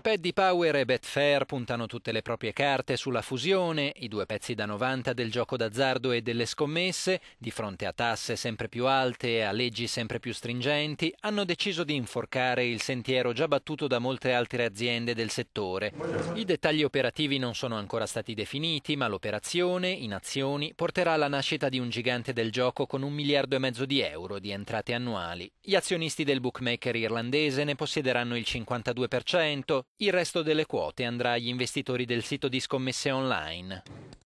Paddy Power e Betfair puntano tutte le proprie carte sulla fusione, i due pezzi da 90 del gioco d'azzardo e delle scommesse, di fronte a tasse sempre più alte e a leggi sempre più stringenti, hanno deciso di inforcare il sentiero già battuto da molte altre aziende del settore. I dettagli operativi non sono ancora stati definiti, ma l'operazione, in azioni, porterà alla nascita di un gigante del gioco con un miliardo e mezzo di euro di entrate annuali. Gli azionisti del bookmaker irlandese ne possiederanno il 52%, il resto delle quote andrà agli investitori del sito di scommesse online.